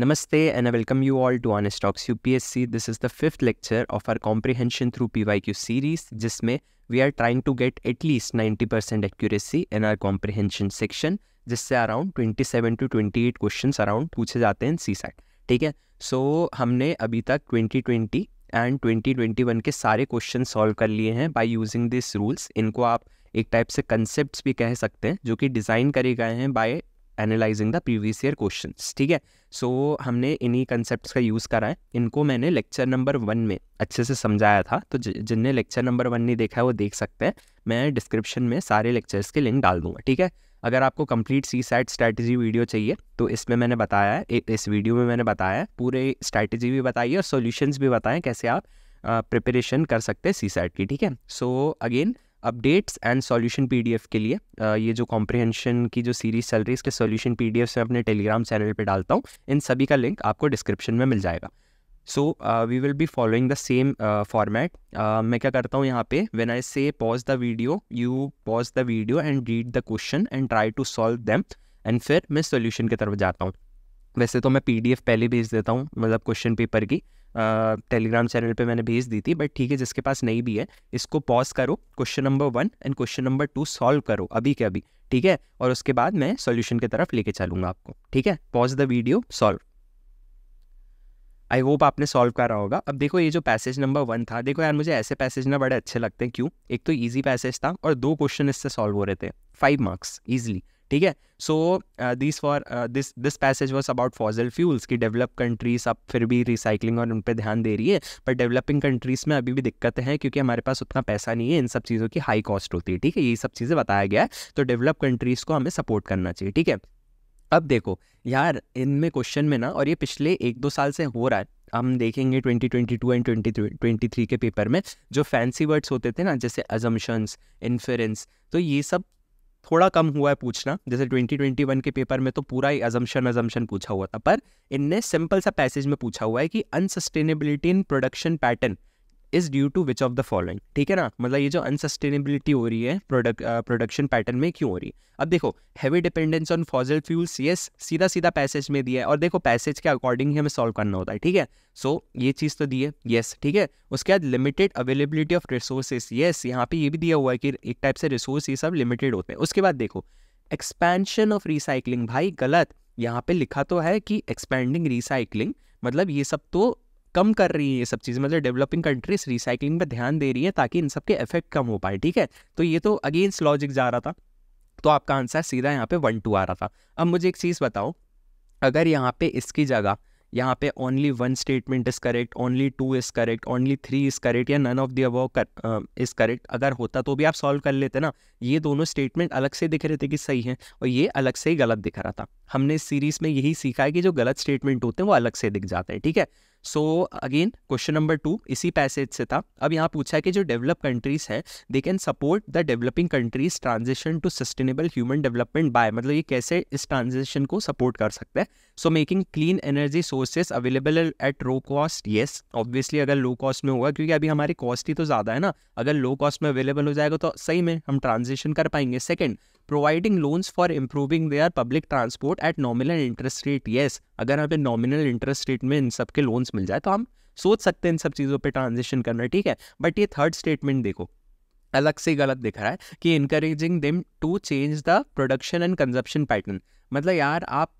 नमस्ते and welcome you all to honest stocks U P S C this is the fifth lecture of our comprehension through P Y Q series जिसमें we are trying to get at least ninety percent accuracy in our comprehension section जिससे around twenty seven to twenty eight question around पूछे जाते हैं C SAT ठीक है so so, हमने अभी तक twenty twenty and twenty twenty one के सारे क्वेश्चन सॉल्व कर लिए हैं बाई यूजिंग दिस रूल्स इनको आप एक टाइप से कंसेप्ट भी कह सकते हैं जो कि डिज़ाइन करे गए हैं by analysing the previous year question ठीक है सो so, हमने इन्हीं कंसेप्ट का यूज़ करा है इनको मैंने लेक्चर नंबर वन में अच्छे से समझाया था तो जिनने लेक्चर नंबर वन नहीं देखा है वो देख सकते हैं मैं डिस्क्रिप्शन में सारे लेक्चर्स के लिंक डाल दूंगा ठीक है अगर आपको complete C SAT strategy video चाहिए तो इसमें मैंने बताया है इस वीडियो में मैंने बताया है पूरे स्ट्रैटेजी भी बताई है और सोल्यूशंस भी बताएं कैसे आप प्रिपरेशन कर सकते हैं सी सैट की ठीक है so so, again updates and solution PDF के लिए आ, ये जो कॉम्प्रिहेंशन की जो सीरीज चल रही है इसके सॉल्यूशन पीडीएफ मैं अपने टेलीग्राम चैनल पे डालता हूँ इन सभी का लिंक आपको डिस्क्रिप्शन में मिल जाएगा so we will be following the same format मैं क्या करता हूँ यहाँ पे when I say pause the video you pause the video and read the question and try to solve them एंड फिर मैं सोल्यूशन की तरफ जाता हूँ वैसे तो मैं पी पहले भेज देता हूँ मतलब क्वेश्चन पेपर की टेलीग्राम चैनल पे मैंने भेज दी थी बट ठीक है जिसके पास नहीं भी है इसको पॉज करो question number one and question number two solve करो अभी के अभी ठीक है और उसके बाद मैं सॉल्यूशन की तरफ लेके चलूंगा आपको ठीक है pause the video solve I hope आपने सॉल्व करा होगा अब देखो ये जो पैसेज नंबर वन था देखो यार मुझे ऐसे पैसेज ना बड़े अच्छे लगते हैं क्यों एक तो ईजी पैसेज था और दो क्वेश्चन इससे सॉल्व हो रहे थे फाइव मार्क्स ईजिली ठीक है so this for this this passage was about fossil fuels की डेवलप कंट्रीज अब फिर भी रिसाइकलिंग और उन पर ध्यान दे रही है पर डेवलपिंग कंट्रीज़ में अभी भी दिक्कतें हैं क्योंकि हमारे पास उतना पैसा नहीं है इन सब चीज़ों की हाई कॉस्ट होती है ठीक है ये सब चीज़ें बताया गया है तो डेवलप कंट्रीज़ को हमें सपोर्ट करना चाहिए ठीक है अब देखो यार इनमें क्वेश्चन में ना और ये पिछले एक दो साल से हो रहा है हम देखेंगे 2022 एंड 2023 के पेपर में जो फैंसी वर्ड्स होते थे ना जैसे अजम्पन्स इन्फेरेंस तो ये सब थोड़ा कम हुआ है पूछना जैसे 2021 के पेपर में तो पूरा ही अजम्पन अजम्पन पूछा हुआ था पर इनने सिंपल सा पैसेज में पूछा हुआ है कि unsustainability in production pattern is due to which of the following ठीक है ना मतलब ये जो अनसस्टेनेबिलिटी हो रही है प्रोडक्शन पैटर्न में क्यों हो रही है अब देखो heavy dependence on fossil fuels yes सीधा सीधा पैसेज में दिया है और देखो पैसेज के अकॉर्डिंग ही हमें सॉल्व करना होता है ठीक है सो so, ये चीज़ तो दी है यस ठीक है उसके बाद limited availability of resources yes यहाँ पे ये भी दिया हुआ है कि एक टाइप से रिसोर्स ये सब लिमिटेड होते हैं उसके बाद देखो एक्सपेंशन ऑफ रिसाइकलिंग भाई गलत यहाँ पे लिखा तो है कि एक्सपेंडिंग रिसाइकलिंग मतलब ये सब तो कम कर रही है ये सब चीज़ें मतलब डेवलपिंग कंट्रीज रिसाइकलिंग पर ध्यान दे रही है ताकि इन सब के इफेक्ट कम हो पाए ठीक है तो ये तो अगेंस्ट लॉजिक जा रहा था तो आपका आंसर सीधा यहाँ पे वन टू आ रहा था अब मुझे एक चीज़ बताओ अगर यहाँ पे इसकी जगह यहाँ पे only one statement is correct only two is correct only three is correct या none of the above is correct अगर होता तो भी आप सॉल्व कर लेते ना ये दोनों स्टेटमेंट अलग से दिख रहे थे कि सही है और ये अलग से ही गलत दिख रहा था हमने इस सीरीज़ में यही सीखा है कि जो गलत स्टेटमेंट होते हैं वो अलग से दिख जाते हैं ठीक है so again question number two इसी पैसेज से था अब यहाँ पूछा है कि जो डेवलप कंट्रीज है they can support the developing countries transition to sustainable human development by मतलब ये कैसे इस ट्रांजिशन को सपोर्ट कर सकते हैं so making clean energy sources available at low cost yes obviously अगर लो कॉस्ट में होगा क्योंकि अभी हमारी कॉस्ट ही तो ज़्यादा है ना अगर लो कॉस्ट में अवेलेबल हो जाएगा तो सही में हम ट्रांजिशन कर पाएंगे second providing loans for improving their public transport at nominal interest rate yes अगर हमें नॉमिनल इंटरेस्ट रेट में इन सब के लोन्स मिल जाए तो हम सोच सकते हैं इन सब चीज़ों पर ट्रांजेक्शन करना ठीक है बट ये थर्ड स्टेटमेंट देखो अलग से गलत दिख रहा है कि encouraging them to change the production and consumption pattern मतलब यार आप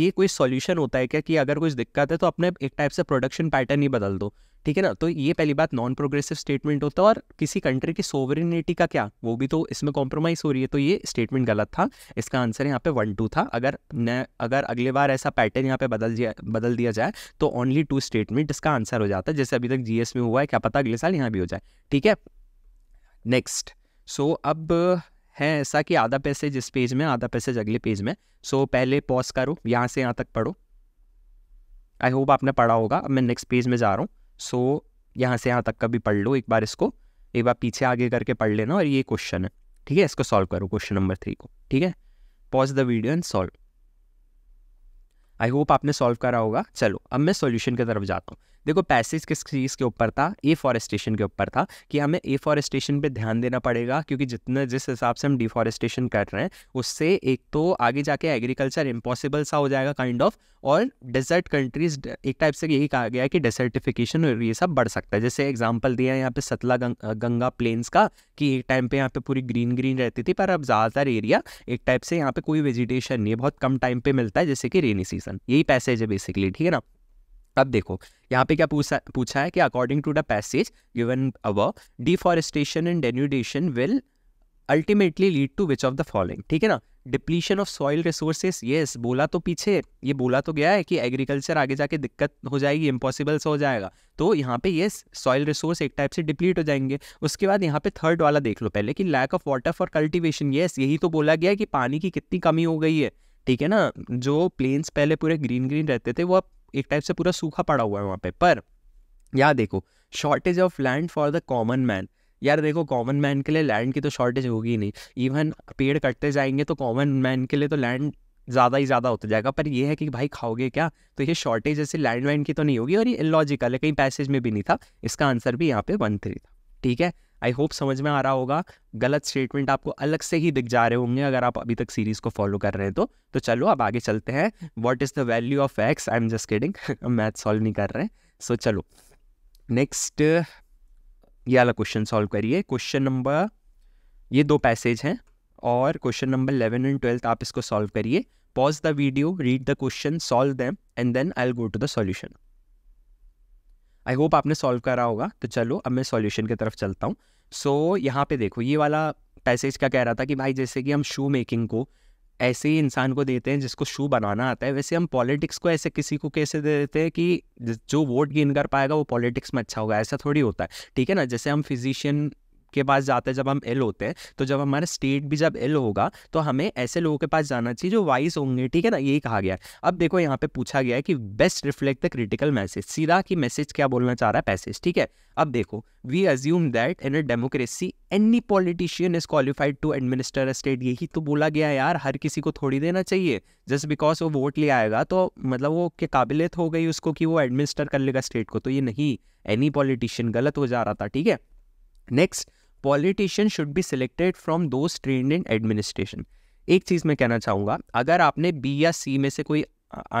ये कोई सॉल्यूशन होता है क्या कि अगर कुछ दिक्कत है तो अपने एक टाइप से प्रोडक्शन पैटर्न ही बदल दो ठीक है ना तो ये पहली बात नॉन प्रोग्रेसिव स्टेटमेंट होता है और किसी कंट्री की सोवरिनिटी का क्या वो भी तो इसमें कॉम्प्रोमाइज़ हो रही है तो ये स्टेटमेंट गलत था इसका आंसर यहाँ पे वन टू था अगर न, अगर अगले बार ऐसा पैटर्न यहाँ पे बदल दिया बदल दिया जाए तो ओनली टू स्टेटमेंट इसका आंसर हो जाता है जैसे अभी तक जीएस में हुआ है क्या पता अगले साल यहाँ भी हो जाए ठीक है नेक्स्ट सो अब है ऐसा कि आधा पैसेज इस पेज में आधा पैसेज अगले पेज में सो so, पहले पॉज करो यहाँ से यहाँ तक पढ़ो आई होप आपने पढ़ा होगा अब मैं नेक्स्ट पेज में जा रहा हूँ सो so, यहाँ से यहाँ तक का भी पढ़ लो एक बार इसको एक बार पीछे आगे करके पढ़ लेना और ये क्वेश्चन है ठीक है इसको सॉल्व करो क्वेश्चन नंबर थ्री को ठीक है pause the video and solve I hope आपने सॉल्व करा होगा चलो अब मैं सॉल्यूशन की तरफ जाता हूँ देखो पैसेज किस चीज़ के ऊपर था फॉरेस्टेशन के ऊपर था कि हमें फॉरेस्टेशन पर ध्यान देना पड़ेगा क्योंकि जितने जिस हिसाब से हम डिफॉरेस्टेशन कर रहे हैं उससे एक तो आगे जाके एग्रीकल्चर इम्पॉसिबल सा हो जाएगा काइंड kind ऑफ of, और डेजर्ट कंट्रीज एक टाइप से यही कहा गया है कि डेजर्टिफिकेशन और ये सब बढ़ सकता है जैसे एग्जाम्पल दिया है यहाँ पे सतला गंग, गंगा प्लेन्स का कि एक टाइम पे यहाँ पे पूरी ग्रीन ग्रीन रहती थी पर अब ज़्यादातर एरिया एक टाइप से यहाँ पे कोई वेजिटेशन नहीं है बहुत कम टाइम पे मिलता है जैसे कि रेनी सीजन यही पैसेज है बेसिकली ठीक है ना अब देखो यहाँ पे क्या पूछा पूछा है कि according to the passage given of deforestation and denudation will ultimately lead to which of the following ठीक है ना depletion of soil resources yes बोला तो पीछे ये बोला तो गया है कि एग्रीकल्चर आगे जाके दिक्कत हो जाएगी इम्पॉसिबल से हो जाएगा तो यहाँ पे ये सॉइल रिसोर्स एक टाइप से डिप्लीट हो जाएंगे उसके बाद यहाँ पे थर्ड वाला देख लो पहले कि lack of water for cultivation yes यही तो बोला गया है कि पानी की कितनी कमी हो गई है ठीक है ना जो प्लेन्स पहले पूरे ग्रीन ग्रीन रहते थे वो अब एक टाइप से पूरा सूखा पड़ा हुआ है वहाँ पे पर यार देखो shortage of land for the common man यार देखो कॉमन मैन के लिए लैंड की तो शॉर्टेज होगी ही नहीं इवन पेड़ कटते जाएंगे तो कॉमन मैन के लिए तो लैंड ज़्यादा ही ज़्यादा होता जाएगा पर ये है कि भाई खाओगे क्या तो ये शॉर्टेज ऐसे लैंड वैंड की तो नहीं होगी और ये इलॉजिकल है कहीं पैसेज में भी नहीं था इसका आंसर भी यहाँ पे वन थ्री था ठीक है आई होप समझ में आ रहा होगा गलत स्टेटमेंट आपको अलग से ही दिख जा रहे होंगे अगर आप अभी तक सीरीज को फॉलो कर रहे हैं तो तो चलो अब आगे चलते हैं what is the value of X I am just kidding math solve नहीं कर रहे हैं सो so, चलो नेक्स्ट ये वाला क्वेश्चन सॉल्व करिए क्वेश्चन नंबर ये दो पैसेज हैं और question number eleven and twelfth आप इसको सॉल्व करिए pause the video read the question solve them and then I go to the solution I hope आपने सॉल्व करा होगा तो चलो अब मैं सॉल्यूशन की तरफ चलता हूँ सो so, यहाँ पे देखो ये वाला पैसेज क्या कह रहा था कि भाई जैसे कि हम शू मेकिंग को ऐसे ही इंसान को देते हैं जिसको शू बनाना आता है वैसे हम पॉलिटिक्स को ऐसे किसी को कैसे दे देते हैं कि जो वोट गेन कर पाएगा वो पॉलिटिक्स में अच्छा होगा ऐसा थोड़ी होता है ठीक है ना जैसे हम फिजिशियन के पास जाते हैं जब हम एल होते हैं तो जब हमारा स्टेट भी जब एल होगा तो हमें ऐसे लोगों के पास जाना चाहिए जो वाइस होंगे ठीक है ना यही कहा गया है अब देखो यहाँ पे पूछा गया है कि best reflect the critical message सीधा की मैसेज क्या बोलना चाह रहा है पैसेज ठीक है अब देखो we assume that in a democracy any politician is qualified to administer a state यही तो बोला गया है यार हर किसी को थोड़ी देना चाहिए जस्ट बिकॉज वो वोट ले आएगा तो मतलब वो के काबिलियत हो गई उसको कि वो एडमिनिस्टर कर लेगा स्टेट को तो ये नहीं एनी पॉलिटिशियन गलत हो जा रहा था ठीक है next politician should be selected from those trained in administration एक चीज़ मैं कहना चाहूँगा अगर आपने बी या सी में से कोई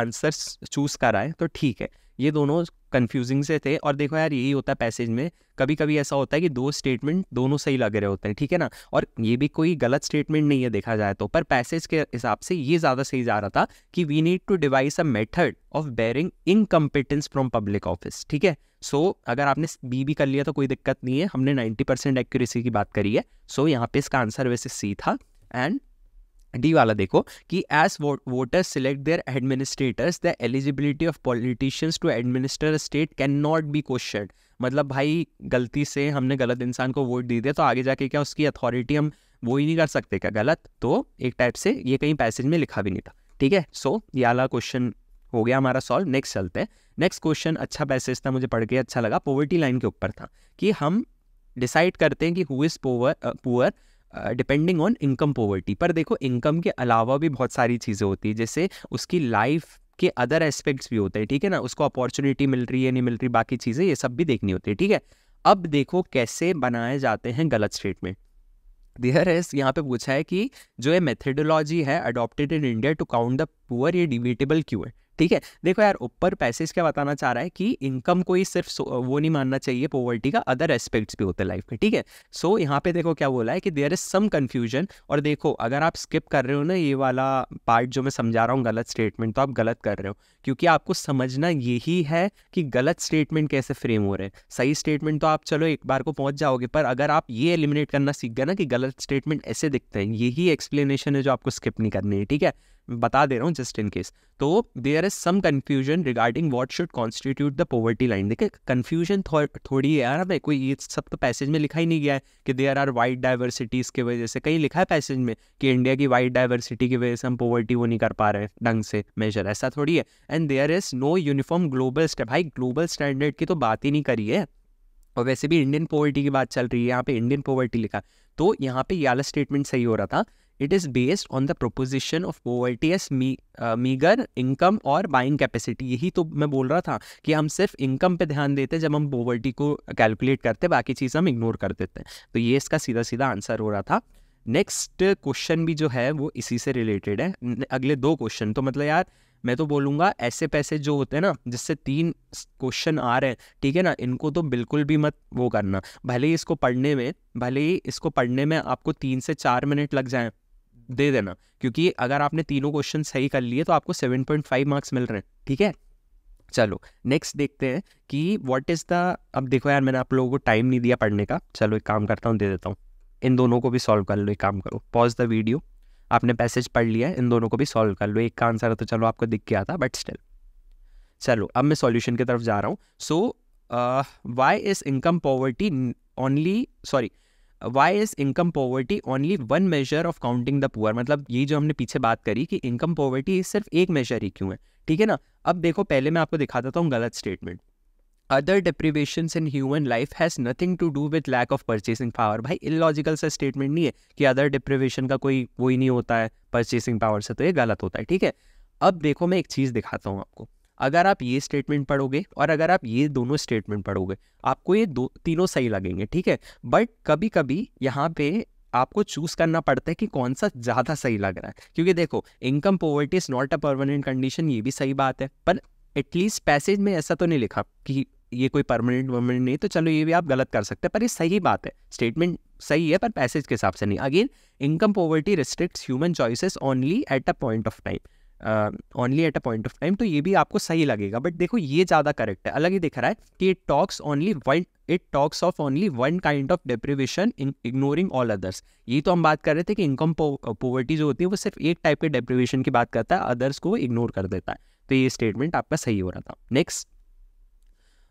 आंसर चूज़ करा है तो ठीक है ये दोनों कंफ्यूजिंग से थे और देखो यार यही होता है पैसेज में कभी कभी ऐसा होता है कि दो स्टेटमेंट दोनों सही लग रहे होते हैं ठीक है ना और ये भी कोई गलत स्टेटमेंट नहीं है देखा जाए तो पर पैसेज के हिसाब से ये ज़्यादा सही जा रहा था कि we need to devise a method of barring incompetence from public office ठीक है सो so, अगर आपने बी भी कर लिया तो कोई दिक्कत नहीं है हमने नाइन्टी परसेंट एक्यूरेसी की बात करी है सो so, यहाँ पे इसका आंसर वैसे सी था एंड डी वाला देखो कि as voters select their administrators the eligibility of politicians to administer state can not be question मतलब भाई गलती से हमने गलत इंसान को वोट दे दिया तो आगे जाके क्या उसकी अथॉरिटी हम वो ही नहीं कर सकते क्या गलत तो एक टाइप से ये कहीं पैसेज में लिखा भी नहीं था ठीक है सो ये वाला क्वेश्चन हो गया हमारा सॉल्व नेक्स्ट चलते हैं नेक्स्ट क्वेश्चन अच्छा पैसेज था मुझे पढ़ के अच्छा लगा पोवर्टी लाइन के ऊपर था कि हम डिसाइड करते हैं कि who is poor poor depending on income poverty पर देखो इनकम के अलावा भी बहुत सारी चीज़ें होती है जैसे उसकी लाइफ के अदर एस्पेक्ट्स भी होते हैं ठीक है ना उसको अपॉर्चुनिटी मिल रही है नहीं मिल रही बाकी चीज़ें ये सब भी देखनी होती है ठीक है अब देखो कैसे बनाए जाते हैं गलत स्टेटमेंट दियर एस यहाँ पे पूछा है कि जो ये मेथेडोलॉजी है adopted in India to count the poor ये डिबेटेबल क्यों है ठीक है देखो यार ऊपर पैसेज क्या बताना चाह रहा है कि इनकम को ही सिर्फ वो नहीं मानना चाहिए पोवर्टी का अदर एस्पेक्ट्स भी होते हैं लाइफ में ठीक है सो so, यहाँ पे देखो क्या बोला है कि देयर इज सम कन्फ्यूजन और देखो अगर आप स्किप कर रहे हो ना ये वाला पार्ट जो मैं समझा रहा हूँ गलत स्टेटमेंट तो आप गलत कर रहे हो क्योंकि आपको समझना यही है कि गलत स्टेटमेंट कैसे फ्रेम हो रहे हैं सही स्टेटमेंट तो आप चलो एक बार को पहुंच जाओगे पर अगर आप ये एलिमिनेट करना सीख गए ना कि गलत स्टेटमेंट ऐसे दिखते हैं यही एक्सप्लेनेशन है जो आपको स्किप नहीं करनी है ठीक है बता दे रहा हूँ जस्ट इन केस तो there is some confusion regarding what should constitute the poverty line देखिए कन्फ्यूजन थोड़ी है यार कोई ये सब तो पैसेज में लिखा ही नहीं गया है कि देयर आर वाइड डाइवर्सिटीज़ की वजह से कहीं लिखा है पैसेज में कि इंडिया की वाइड डाइवर्सिटी की वजह से हम पोवर्टी वो नहीं कर पा रहे हैं ढंग से मेजर ऐसा थोड़ी है and there is no uniform global stand भाई ग्लोबल स्टैंडर्ड की तो बात ही नहीं करी है और वैसे भी इंडियन पोवर्टी की बात चल रही है यहाँ पे इंडियन पोवर्टी लिखा तो यहाँ पे ये वाला स्टेटमेंट सही हो रहा था it is based on the proposition of poverty as meagre income और बाइंग कैपेसिटी यही तो मैं बोल रहा था कि हम सिर्फ इनकम पे ध्यान देते जब हम पोवर्टी को कैलकुलेट करते बाकी चीज़ हम इग्नोर कर देते हैं तो ये इसका सीधा सीधा आंसर हो रहा था नेक्स्ट क्वेश्चन भी जो है वो इसी से रिलेटेड है अगले दो क्वेश्चन तो मतलब यार मैं तो बोलूँगा ऐसे पैसे जो होते हैं ना जिससे तीन क्वेश्चन आ रहे हैं ठीक है ना इनको तो बिल्कुल भी मत वो करना भले ही इसको पढ़ने में भले ही इसको पढ़ने में आपको तीन से चार मिनट लग जाएं दे देना क्योंकि अगर आपने तीनों क्वेश्चन सही कर लिए तो आपको सेवन पॉइंट फाइव मार्क्स मिल रहे हैं ठीक है चलो नेक्स्ट देखते हैं कि व्हाट इज़ द अब देखो यार मैंने आप लोगों को टाइम नहीं दिया पढ़ने का चलो एक काम करता हूँ दे देता हूँ इन दोनों को भी सॉल्व कर लो एक काम करो पॉज द वीडियो आपने पैसेज पढ़ लिया है इन दोनों को भी सॉल्व कर लो एक का आंसर तो चलो आपको दिख गया था बट स्टिल चलो अब मैं सॉल्यूशन की तरफ जा रहा हूँ so why is income poverty only sorry why is income poverty only one measure of counting the poor मतलब ये जो हमने पीछे बात करी कि इनकम पॉवर्टी सिर्फ एक मेजर ही क्यों है ठीक है ना अब देखो पहले मैं आपको दिखा देता हूँ गलत statement other deprivation in human life has nothing to do with lack of purchasing power भाई इलॉजिकल सा स्टेटमेंट नहीं है कि अदर डिप्रीवेशन का कोई वो ही नहीं होता है परचेसिंग पावर से तो ये गलत होता है ठीक है अब देखो मैं एक चीज़ दिखाता हूँ आपको अगर आप ये स्टेटमेंट पढ़ोगे और अगर आप ये दोनों स्टेटमेंट पढ़ोगे आपको ये दो तीनों सही लगेंगे ठीक है बट कभी कभी यहाँ पे आपको चूज करना पड़ता है कि कौन सा ज़्यादा सही लग रहा है क्योंकि देखो income poverty is not a permanent condition ये भी सही बात है पर एटलीस्ट पैसेज में ऐसा तो नहीं लिखा कि ये कोई परमानेंट वर्मानेंट नहीं तो चलो ये भी आप गलत कर सकते हैं पर ये सही बात है स्टेटमेंट सही है पर पैसेज के हिसाब से नहीं again income poverty restrict human choices only at a point of time only at a point of time तो ये भी आपको सही लगेगा बट देखो ये ज़्यादा करेक्ट है अलग ही दिख रहा है कि it talks only one it talks of only one kind of deprivation ignoring all others ये तो हम बात कर रहे थे कि इनकम पोवर्टी जो होती है वो सिर्फ एक टाइप के डिप्रिवेशन की बात करता है अदर्स को वो इग्नोर कर देता है तो ये स्टेटमेंट आपका सही हो रहा था next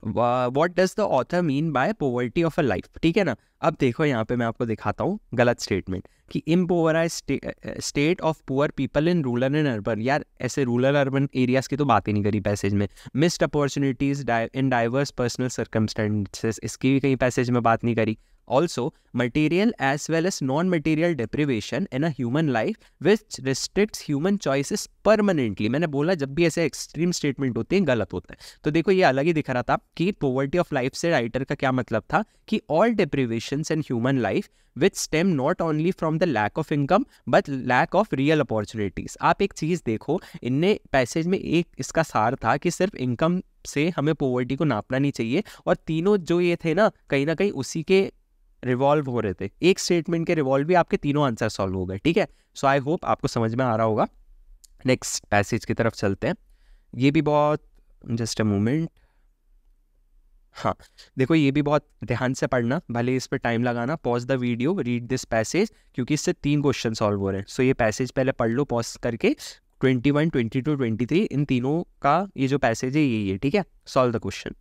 what does the author mean by poverty of a life ठीक है ना अब देखो यहाँ पे मैं आपको दिखाता हूँ गलत स्टेटमेंट कि impoverished state of poor people in rural and urban यार ऐसे रूरल अर्बन एरियाज की तो बात ही नहीं करी पैसेज में missed opportunities in diverse personal circumstances इसकी भी कहीं पैसेज में बात नहीं करी also material as well as non-material deprivation in a human life which restricts human choices permanently मैंने बोला जब भी ऐसे एक्सट्रीम स्टेटमेंट होते हैं गलत होते हैं तो देखो ये अलग ही दिखा रहा था कि पोवर्टी ऑफ लाइफ से राइटर का क्या मतलब था कि all deprivation in human life which stem not only from the lack of income but lack of real opportunities आप एक चीज़ देखो इनने पैसेज में एक इसका सार था कि सिर्फ इनकम से हमें पोवर्टी को नापना नहीं चाहिए और तीनों जो ये थे ना कहीं ना कहीं उसी के रिवॉल्व हो रहे थे एक स्टेटमेंट के रिवॉल्व भी आपके तीनों आंसर सॉल्व हो गए ठीक है सो आई होप आपको समझ में आ रहा होगा नेक्स्ट पैसेज की तरफ चलते हैं ये भी बहुत जस्ट अ मोमेंट हाँ देखो ये भी बहुत ध्यान से पढ़ना भले इस पर टाइम लगाना pause the video read this passage क्योंकि इससे तीन क्वेश्चन सॉल्व हो रहे हैं सो ये पैसेज पहले पढ़ लो पॉज करके twenty one twenty two twenty three इन तीनों का ये जो पैसेज है यही है ठीक है solve the question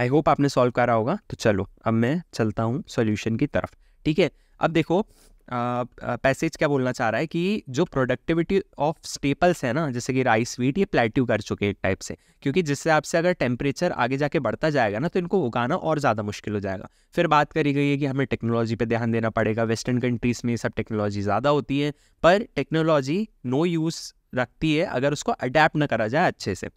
I hope आपने सॉल्व करा होगा तो चलो अब मैं चलता हूँ सोल्यूशन की तरफ ठीक है अब देखो पैसेज क्या बोलना चाह रहा है कि जो प्रोडक्टिविटी ऑफ स्टेपल्स है ना जैसे कि राइस वीट ये प्लेट्यू कर चुके हैं एक टाइप से क्योंकि जिससे आपसे अगर टेम्परेचर आगे जाके बढ़ता जाएगा ना तो इनको उगाना और ज़्यादा मुश्किल हो जाएगा फिर बात करी गई है कि हमें टेक्नोलॉजी पे ध्यान देना पड़ेगा वेस्टर्न कंट्रीज़ में ये सब टेक्नोलॉजी ज़्यादा होती है पर टेक्नोलॉजी नो यूज़ रखती है अगर उसको अडेप्ट ना करा जाए अच्छे से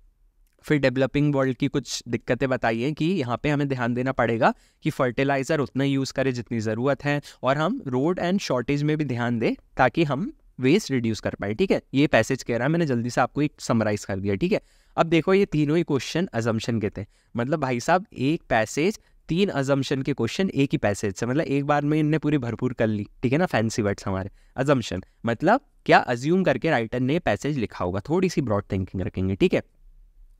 फिर डेवलपिंग वर्ल्ड की कुछ दिक्कतें बताइए कि यहाँ पे हमें ध्यान देना पड़ेगा कि फर्टिलाइज़र उतना यूज़ करें जितनी ज़रूरत है और हम रोड एंड शॉर्टेज में भी ध्यान दें ताकि हम वेस्ट रिड्यूस कर पाए ठीक है ये पैसेज कह रहा है मैंने जल्दी से आपको एक समराइज़ कर दिया ठीक है अब देखो ये तीनों ही क्वेश्चन अजम्पन के थे मतलब भाई साहब एक पैसेज तीन अजम्पन के क्वेश्चन एक ही पैसेज से मतलब एक बार में इनने पूरी भरपूर कर ली ठीक है ना फैंसी वर्ड्स हमारे अजम्पन मतलब क्या अज्यूम करके राइटर ने पैसेज लिखा होगा थोड़ी सी ब्रॉड थिंकिंग रखेंगे ठीक है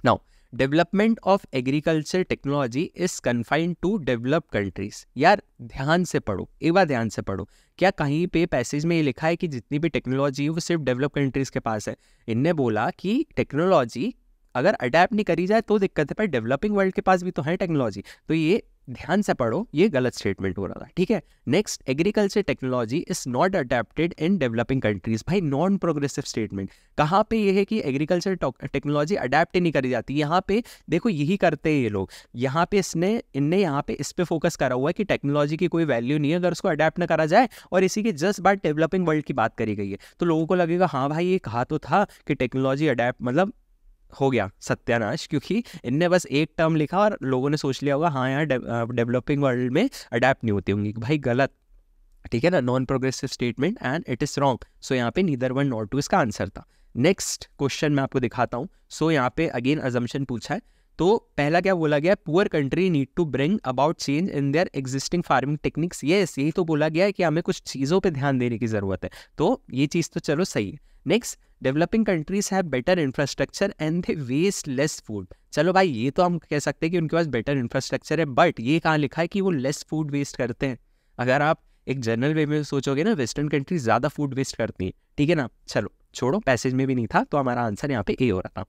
now development of agriculture technology is confined to develop countries यार ध्यान से पढ़ो एक बार ध्यान से पढ़ो क्या कहीं पे पैसेज में ये लिखा है कि जितनी भी टेक्नोलॉजी है वो सिर्फ डेवलप कंट्रीज के पास है इनने बोला कि टेक्नोलॉजी अगर अडेप्ट नहीं करी जाए तो दिक्कत है पर डेवलपिंग वर्ल्ड के पास भी तो है टेक्नोलॉजी तो ये ध्यान से पढ़ो ये गलत स्टेटमेंट हो रहा था ठीक है next agriculture technology is not adapted in developing countries भाई नॉन प्रोग्रेसिव स्टेटमेंट कहाँ पे ये है कि एग्रीकल्चर टेक्नोलॉजी अडेप्ट नहीं करी जाती यहाँ पे देखो यही करते हैं ये लोग यहाँ पे इसने इनने यहाँ पे इस पर फोकस करा हुआ है कि टेक्नोलॉजी की कोई वैल्यू नहीं है अगर उसको अडेप्ट ना करा जाए और इसी के जस्ट बाद डेवलपिंग वर्ल्ड की बात करी गई है तो लोगों को लगेगा हाँ भाई ये कहा तो था कि टेक्नोलॉजी अडेप्ट मतलब हो गया सत्यानाश क्योंकि इनने बस एक टर्म लिखा और लोगों ने सोच लिया होगा हाँ यार डेवलपिंग वर्ल्ड में अडेप्ट नहीं होती होंगी भाई गलत ठीक है ना non progressive statement and it is wrong so यहाँ पे नीदर वन नॉट टू इसका आंसर था नेक्स्ट क्वेश्चन मैं आपको दिखाता हूँ सो so, यहाँ पे अगेन अजम्पन पूछा है तो पहला क्या बोला गया poor country need to bring about change in their existing farming techniques ये यही तो बोला गया है कि हमें कुछ चीज़ों पे ध्यान देने की ज़रूरत है तो ये चीज़ तो चलो सही है next developing countries have better infrastructure and they waste less food चलो भाई ये तो हम कह सकते हैं कि उनके पास बेटर इंफ्रास्ट्रक्चर है बट ये कहाँ लिखा है कि वो लेस फूड वेस्ट करते हैं अगर आप एक जनरल वे में सोचोगे ना वेस्टर्न कंट्रीज ज़्यादा फूड वेस्ट करती हैं ठीक है ना चलो छोड़ो पैसेज में भी नहीं था तो हमारा आंसर यहाँ पे ए हो रहा था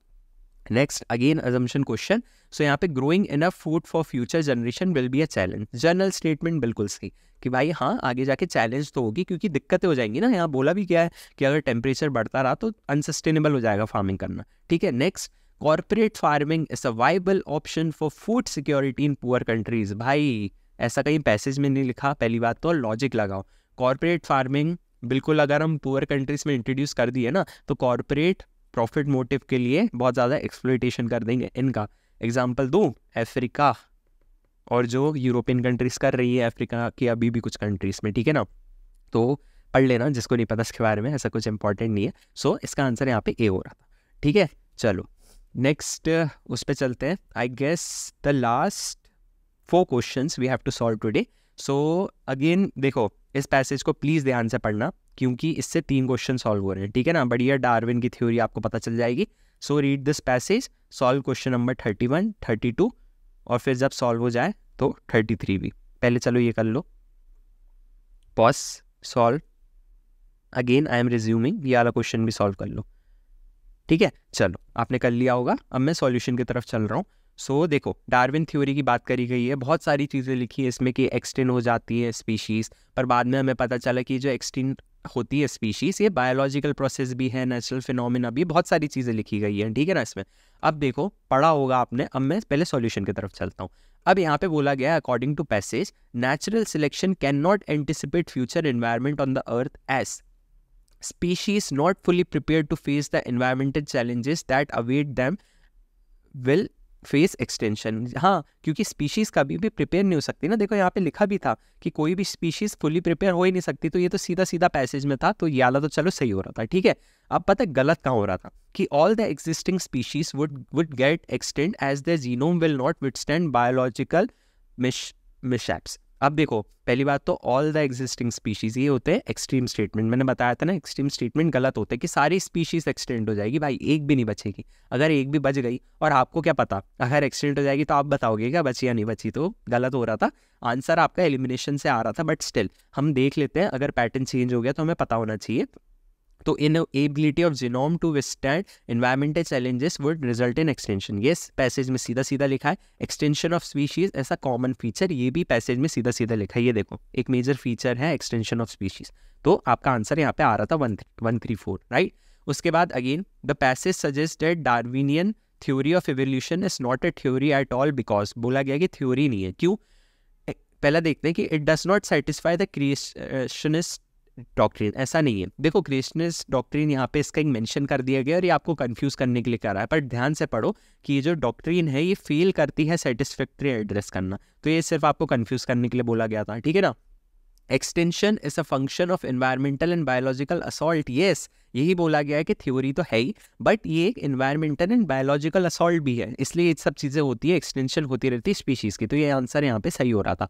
next again assumption question so यहाँ पे growing enough food for future generation will be a challenge general statement बिल्कुल सही कि भाई हाँ आगे जाके चैलेंज तो होगी क्योंकि दिक्कतें हो जाएंगी ना यहाँ बोला भी क्या है कि अगर टेम्परेचर बढ़ता रहा तो अनसस्टेनेबल हो जाएगा फार्मिंग करना ठीक है next corporate farming is a viable option for food security in poor countries भाई ऐसा कहीं पैसेज में नहीं लिखा पहली बात तो लॉजिक लगाओ कॉरपोरेट फार्मिंग बिल्कुल अगर हम पुअर कंट्रीज में इंट्रोड्यूस कर दिए ना तो कॉरपोरेट प्रॉफिट मोटिव के लिए बहुत ज़्यादा एक्सप्लोइटेशन कर देंगे इनका एग्जाम्पल दो अफ्रीका और जो यूरोपियन कंट्रीज़ कर रही है अफ्रीका की अभी भी कुछ कंट्रीज़ में ठीक है ना तो पढ़ लेना जिसको नहीं पता इसके बारे में ऐसा कुछ इंपॉर्टेंट नहीं है सो so, इसका आंसर यहाँ पे ए हो रहा था ठीक है चलो नेक्स्ट उस पर चलते हैं I guess the last four question we have to solve today so again देखो इस पैसेज को प्लीज़ ध्यान से पढ़ना क्योंकि इससे तीन क्वेश्चन सॉल्व हो रहे हैं ठीक है ना बढ़िया डार्विन की थ्योरी आपको पता चल जाएगी so read this passage solve question number thirty one thirty two और फिर जब सॉल्व हो जाए तो थर्टी थ्री भी पहले चलो ये कर लो pause solve again I am resuming ये वाला क्वेश्चन भी सॉल्व कर लो ठीक है चलो आपने कर लिया होगा अब मैं सॉल्यूशन की तरफ चल रहा हूँ सो so, देखो डार्विन थ्योरी की बात करी गई है बहुत सारी चीज़ें लिखी है इसमें कि एक्सटेंड हो जाती है स्पीशीज़ पर बाद में हमें पता चला कि जो एक्सटेंड होती है स्पीशीज ये बायोलॉजिकल प्रोसेस भी है नेचुरल फिनोमिना भी बहुत सारी चीज़ें लिखी गई हैं ठीक है ना इसमें अब देखो पढ़ा होगा आपने अब मैं पहले सॉल्यूशन की तरफ चलता हूँ अब यहाँ पे बोला गया according to passage natural selection can not anticipate future environment on the earth as species not fully prepare to face the environmental challenges that await them will face extension हाँ क्योंकि स्पीशीज़ कभी भी प्रिपेयर नहीं हो सकती ना देखो यहाँ पे लिखा भी था कि कोई भी स्पीशीज़ फुली प्रिपेयर हो ही नहीं सकती तो ये तो सीधा सीधा पैसेज में था तो ये आला तो चलो सही हो रहा था ठीक है अब पता है गलत कहाँ हो रहा था कि all the existing species would would get extend as the genome will not withstand biological mis mishaps अब देखो पहली बात तो ऑल द एग्जिस्टिंग स्पीशीज़ ये होते हैं एक्सट्रीम स्टेटमेंट मैंने बताया था ना एक्सट्रीम स्टेटमेंट गलत होते हैं कि सारी स्पीशीज़ एक्सटेंड हो जाएगी भाई एक भी नहीं बचेगी अगर एक भी बच गई और आपको क्या पता अगर एक्सटेंड हो जाएगी तो आप बताओगे क्या बची या नहीं बची तो गलत हो रहा था आंसर आपका एलिमिनेशन से आ रहा था बट स्टिल हम देख लेते हैं अगर पैटर्न चेंज हो गया तो हमें पता होना चाहिए तो inability of genome to withstand environmental challenges would result in extension ये पैसेज में सीधा सीधा लिखा है एक्सटेंशन ऑफ स्पीशीज ऐसा कॉमन फीचर ये भी पैसेज में सीधा सीधा लिखा है ये देखो एक मेजर फीचर है एक्सटेंशन ऑफ स्पीशीज तो आपका आंसर यहाँ पे आ रहा था one one three four right उसके बाद again the passage suggested Darwinian theory of evolution is not a theory at all because बोला गया कि थ्योरी नहीं है क्यों पहला देखते हैं कि it does not satisfy the creationist doctrine ऐसा नहीं है देखो क्रिएशनिस्ट डॉक्ट्रीन यहाँ पे इसका एक मेंशन कर दिया गया और ये आपको कंफ्यूज करने के लिए कर रहा है पर ध्यान से पढ़ो कि ये जो डॉक्ट्रीन है ये फेल करती है सेटिस्फेक्ट्री एड्रेस करना तो ये सिर्फ आपको कंफ्यूज करने के लिए बोला गया था ठीक है ना extension is a function of environmental and biological assault yes यही बोला गया है कि थ्योरी तो है ही बट ये एक इन्वायरमेंटल एंड बायोलॉजिकल असॉल्ट भी है इसलिए ये सब चीज़ें होती है एक्सटेंशन होती रहती है स्पीशीज़ की तो ये आंसर यहाँ पे सही हो रहा था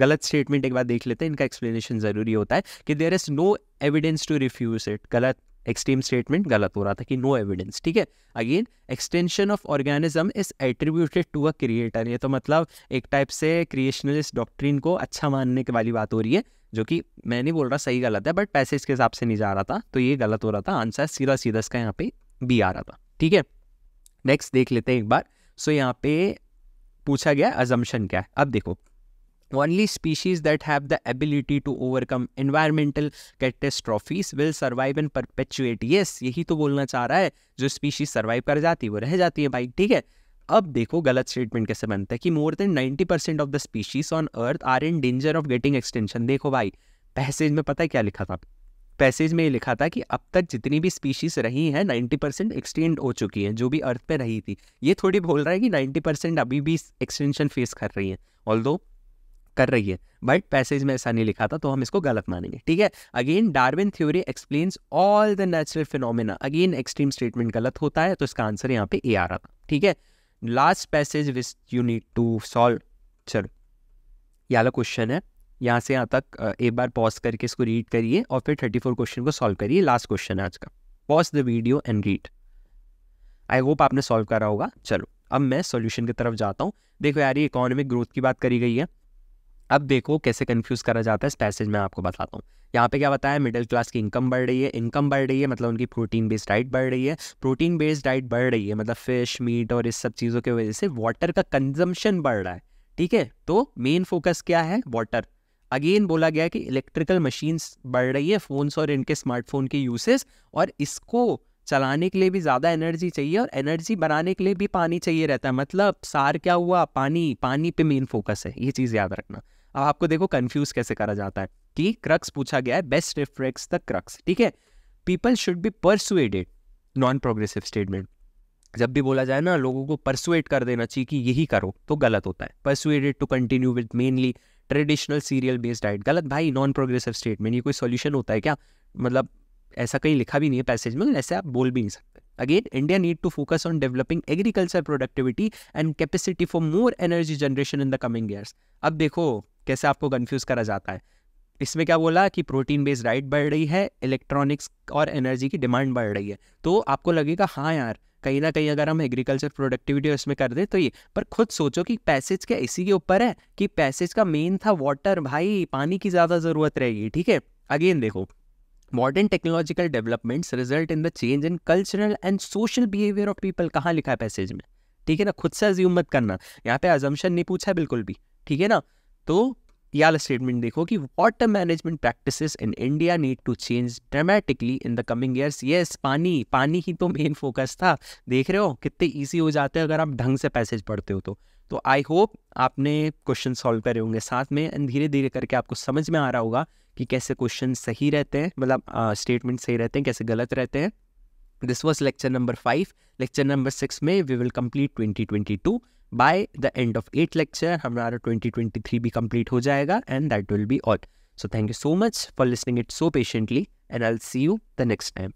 गलत स्टेटमेंट एक बार देख लेते हैं इनका एक्सप्लेनेशन ज़रूरी होता है कि there is no evidence to refuse it गलत एक्सट्रीम स्टेटमेंट गलत हो रहा था कि नो एविडेंस ठीक है again extension of organism is attributed to a creator ये तो मतलब एक टाइप से क्रिएशनलिस्ट डॉक्ट्रीन को अच्छा मानने के वाली बात हो रही है जो कि मैं नहीं बोल रहा सही गलत है बट पैसेज के हिसाब से नहीं जा रहा था तो ये गलत हो रहा था आंसर सीधा सीधा इसका यहाँ पे बी आ रहा था ठीक है नेक्स्ट देख लेते हैं एक बार सो so, यहाँ पे पूछा गया अजम्पन क्या है अब देखो only species that have the ability to overcome environmental catastrophes will survive and perpetuate yes यही तो बोलना चाह रहा है जो स्पीशीज सर्वाइव कर जाती है वो रह जाती है भाई ठीक है अब देखो गलत स्टेटमेंट कैसे बनता है कि more than 90% percent of the species on earth are in danger of getting extension देखो भाई पैसेज में पता है क्या लिखा था पैसेज में ये लिखा था कि अब तक जितनी भी स्पीशीज रही हैं नाइन्टी परसेंट एक्सटेंड हो चुकी हैं जो भी अर्थ पे रही थी ये थोड़ी बोल रहा है कि 90 परसेंट अभी भी एक्सटेंशन फेस कर रही हैं ऑल कर रही है बट पैसेज में ऐसा नहीं लिखा था तो हम इसको गलत मानेंगे ठीक है again Darwin theory explains all the natural phenomena again extreme statement गलत होता है तो इसका आंसर यहाँ पे ए आ रहा था ठीक है last passage which you need to solve चलो ये क्वेश्चन है यहाँ से यहाँ तक एक बार पॉज करके इसको रीड करिए और फिर थर्टी फोर क्वेश्चन को सॉल्व करिए लास्ट क्वेश्चन है आज का pause the video and read I hope आपने सॉल्व करा होगा चलो अब मैं सॉल्यूशन की तरफ जाता हूँ देखो यार ये इकोनॉमिक ग्रोथ की बात करी गई है अब देखो कैसे कन्फ्यूज़ करा जाता है इस पैसेज में आपको बताता हूँ यहाँ पे क्या बताया मिडिल क्लास की इनकम बढ़ रही है इनकम बढ़ रही है मतलब उनकी प्रोटीन बेस्ड डाइट बढ़ रही है प्रोटीन बेस्ड डाइट बढ़ रही है मतलब फिश मीट और इस सब चीज़ों की वजह से वाटर का कंजम्पशन बढ़ रहा है ठीक है तो मेन फोकस क्या है वाटर अगेन बोला गया कि इलेक्ट्रिकल मशीन्स बढ़ रही है फ़ोन्स और इनके स्मार्टफोन के यूसेज और इसको चलाने के लिए भी ज़्यादा एनर्जी चाहिए और एनर्जी बनाने के लिए भी पानी चाहिए रहता है मतलब सार क्या हुआ पानी पानी पे मेन फोकस है ये चीज़ याद रखना अब आपको देखो कन्फ्यूज कैसे करा जाता है कि क्रक्स पूछा गया है बेस्ट रिफ्रेक्स द क्रक्स ठीक है people should be persuaded non progressive statement जब भी बोला जाए ना लोगों को परसुएट कर देना चाहिए कि यही करो तो गलत होता है persuaded to continue with mainly traditional cereal based diet गलत भाई नॉन प्रोग्रेसिव स्टेटमेंट ये कोई सोल्यूशन होता है क्या मतलब ऐसा कहीं लिखा भी नहीं है पैसेज में ऐसे आप बोल भी नहीं सकते again India need to focus on developing agriculture productivity and capacity for more energy generation in the coming years अब देखो कैसे आपको कन्फ्यूज़ करा जाता है इसमें क्या बोला कि प्रोटीन बेस्ड डाइट बढ़ रही है इलेक्ट्रॉनिक्स और एनर्जी की डिमांड बढ़ रही है तो आपको लगेगा हाँ यार कहीं ना कहीं अगर हम एग्रीकल्चर प्रोडक्टिविटी उसमें कर दे तो ये पर खुद सोचो कि पैसेज क्या इसी के ऊपर है कि पैसेज का मेन था वाटर भाई पानी की ज़्यादा ज़रूरत रहेगी ठीक है अगेन देखो modern technological developments result in the change in cultural and social behaviour of people कहाँ लिखा है पैसेज में ठीक है ना खुद से अज्यूम मत करना यहाँ पे अजम्पन नहीं पूछा है बिल्कुल भी ठीक है ना तो ये स्टेटमेंट देखो कि water management practices in India need to change dramatically in the coming years yes पानी पानी ही तो मेन फोकस था देख रहे हो कितने ईजी हो जाते हैं अगर आप ढंग से पैसेज पढ़ते हो तो तो आई होप आपने क्वेश्चन सॉल्व करे होंगे साथ में एंड धीरे धीरे करके आपको समझ में आ रहा होगा कि कैसे क्वेश्चन सही रहते हैं मतलब स्टेटमेंट सही रहते हैं कैसे गलत रहते हैं this was lecture number five lecture number six में we will complete twenty twenty two by the end of eight lecture हमारा 2023 भी कंप्लीट हो जाएगा and that will be all so thank you so much for listening it so patiently and I see you the next time